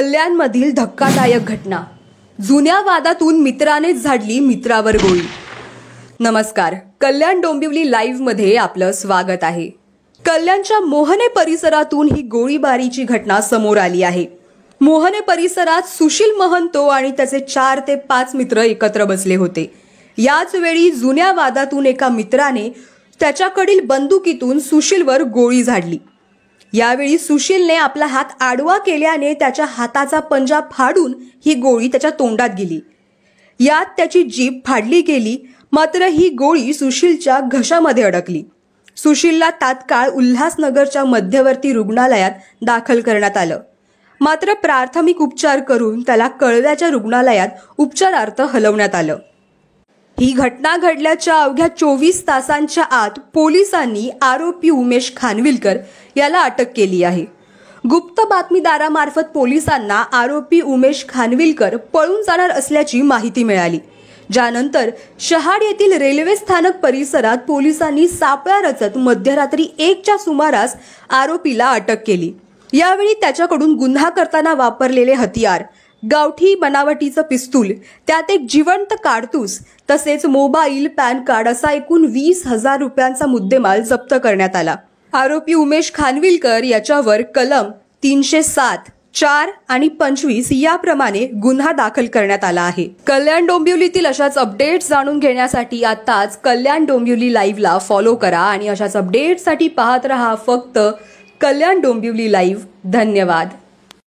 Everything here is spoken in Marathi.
कल्याणमधील धक्कादायक घटना जुन्या वादातून मित्रानेच झाडली मित्रावर गोळी नमस्कार कल्याण डोंबिवली मध्ये आपलं स्वागत आहे कल्याणच्या मोहने परिसरातून ही गोळीबारीची घटना समोर आली आहे मोहने परिसरात सुशील महंतो आणि त्याचे चार ते पाच मित्र एकत्र बसले होते याच वेळी जुन्या वादातून एका मित्राने त्याच्याकडील बंदुकीतून सुशीलवर गोळी झाडली यावेळी सुशीलने आपला हात आडवा केल्याने त्याच्या हाताचा पंजा फाडून ही गोळी त्याच्या तोंडात गेली यात त्याची जीभ फाडली गेली मात्र ही गोळी सुशीलच्या घशामध्ये अडकली सुशीलला तात्काळ उल्हासनगरच्या मध्यवर्ती रुग्णालयात दाखल करण्यात आलं मात्र प्राथमिक उपचार करून त्याला कळव्याच्या रुग्णालयात उपचारार्थ हलवण्यात आलं ही घटना घडल्याच्या अवघ्या चोवीस तासांच्या आत पोलिसांनी आरोपी उमेश खानविलकर याला अटक केली आहे गुप्त बातमीदारामार्फत पोलिसांना आरोपी उमेश खानविलकर पळून जाणार असल्याची माहिती मिळाली ज्यानंतर शहाड येथील रेल्वे स्थानक परिसरात पोलिसांनी सापळा रचत मध्यरात्री एकच्या सुमारास आरोपीला अटक केली यावेळी त्याच्याकडून गुन्हा करताना वापरलेले हतियार गावठी बनावटीचं पिस्तूल त्यात एक जिवंत कारतूस तसेच मोबाईल पॅन कार्ड असा एकूण वीस हजार रुपयांचा मुद्देमाल जप्त करण्यात आला आरोपी उमेश खानविलकर याच्यावर कलम तीनशे सात चार आणि पंचवीस याप्रमाणे गुन्हा दाखल करण्यात आला आहे कल्याण डोंबिवलीतील अशाच अपडेट्स जाणून घेण्यासाठी आताच कल्याण डोंबिवली लाईव्हला फॉलो करा आणि अशाच अपडेट्ससाठी पाहत रहा फक्त कल्याण डोंबिवली लाईव्ह धन्यवाद